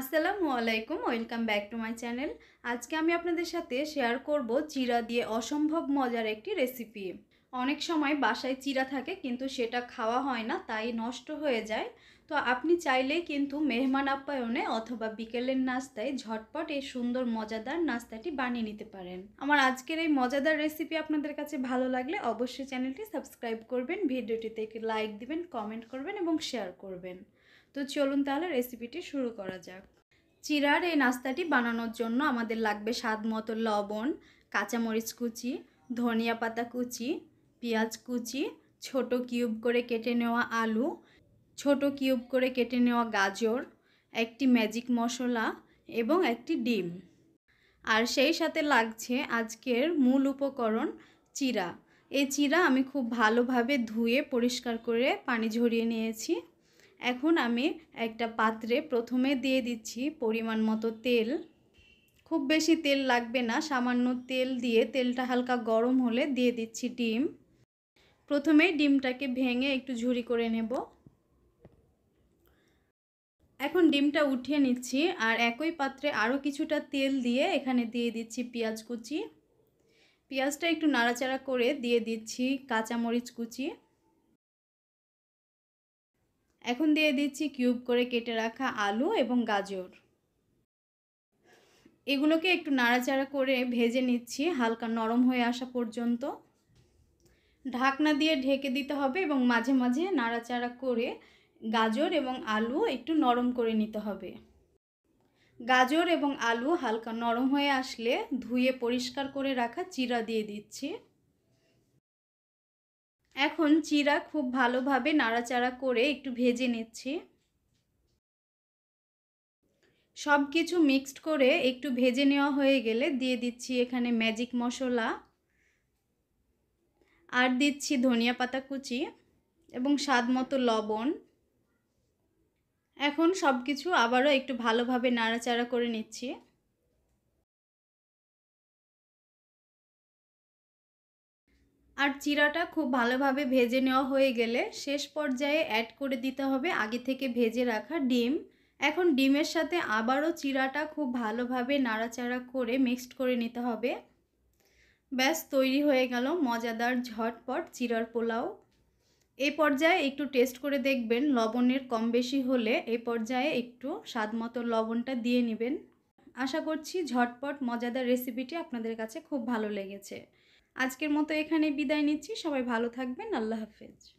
আসসালামু আলাইকুম welcome back to my channel আজকে আমি আপনাদের সাথে শেয়ার করব চিরা দিয়ে অসম্ভব মজার একটি রেসিপি অনেক সময় বাসায় চিরা থাকে কিন্তু সেটা খাওয়া হয় না তাই নষ্ট হয়ে যায় তো আপনি চাইলেই কিন্তু মেহমান আপ্যায়নে অথবা বিকেলের নাস্তায় ঝটপট এই সুন্দর মজাদার নাস্তাটি বানিয়ে নিতে পারেন আমার আজকের এই মজাদার রেসিপি আপনাদের কাছে ভালো লাগলে অবশ্যই চ্যানেলটি সাবস্ক্রাইব করবেন ভিডিওটিতে লাইক দিবেন কমেন্ট করবেন এবং শেয়ার করবেন তো চলুন তাহলে রেসিপিটি শুরু করা যাক চিরার এই নাস্তাটি বানানোর জন্য আমাদের লাগবে স্বাদ মতো লবণ কাঁচামরিচ কুচি ধনিয়া পাতা কুচি পেঁয়াজ কুচি ছোট কিউব করে কেটে নেওয়া আলু ছোট কিউব করে কেটে নেওয়া গাজর একটি ম্যাজিক মশলা এবং একটি ডিম আর সেই সাথে লাগছে আজকের মূল উপকরণ চিরা এই চিরা আমি খুব ভালোভাবে ধুয়ে পরিষ্কার করে পানি ঝরিয়ে নিয়েছি এখন আমি একটা পাত্রে প্রথমে দিয়ে দিচ্ছি পরিমাণ মতো তেল খুব বেশি তেল লাগবে না সামান্য তেল দিয়ে তেলটা হালকা গরম হলে দিয়ে দিচ্ছি ডিম প্রথমে ডিমটাকে ভেঙে একটু ঝুরি করে নেব এখন ডিমটা উঠিয়ে নিচ্ছি আর একই পাত্রে আরও কিছুটা তেল দিয়ে এখানে দিয়ে দিচ্ছি পেঁয়াজ কুচি পেঁয়াজটা একটু নাড়াচাড়া করে দিয়ে দিচ্ছি কাঁচামরিচ কুচি এখন দিয়ে দিচ্ছি কিউব করে কেটে রাখা আলু এবং গাজর এগুলোকে একটু নাড়াচাড়া করে ভেজে নিচ্ছি হালকা নরম হয়ে আসা পর্যন্ত ঢাকনা দিয়ে ঢেকে দিতে হবে এবং মাঝে মাঝে নাড়াচাড়া করে গাজর এবং আলু একটু নরম করে নিতে হবে গাজর এবং আলু হালকা নরম হয়ে আসলে ধুয়ে পরিষ্কার করে রাখা চিরা দিয়ে দিচ্ছি এখন চিরা খুব ভালোভাবে নাড়াচাড়া করে একটু ভেজে নিচ্ছি সব কিছু মিক্সড করে একটু ভেজে নেওয়া হয়ে গেলে দিয়ে দিচ্ছি এখানে ম্যাজিক মশলা আর দিচ্ছি ধনিয়া পাতা কুচি এবং স্বাদ মতো লবণ এখন সব কিছু আবারও একটু ভালোভাবে নাড়াচাড়া করে নিচ্ছি আর চিরাটা খুব ভালোভাবে ভেজে নেওয়া হয়ে গেলে শেষ পর্যায়ে অ্যাড করে দিতে হবে আগে থেকে ভেজে রাখা ডিম এখন ডিমের সাথে আবারও চিরাটা খুব ভালোভাবে নাড়াচাড়া করে মিক্সড করে নিতে হবে ব্যাস তৈরি হয়ে গেল মজাদার ঝটপট চিরার পোলাও এই পর্যায়ে একটু টেস্ট করে দেখবেন লবণের কম বেশি হলে এই পর্যায়ে একটু স্বাদ মতো লবণটা দিয়ে নেবেন আশা করছি ঝটপট মজাদার রেসিপিটি আপনাদের কাছে খুব ভালো লেগেছে আজকের মতো এখানে বিদায় নিচ্ছি সবাই ভালো থাকবেন আল্লাহ হাফেজ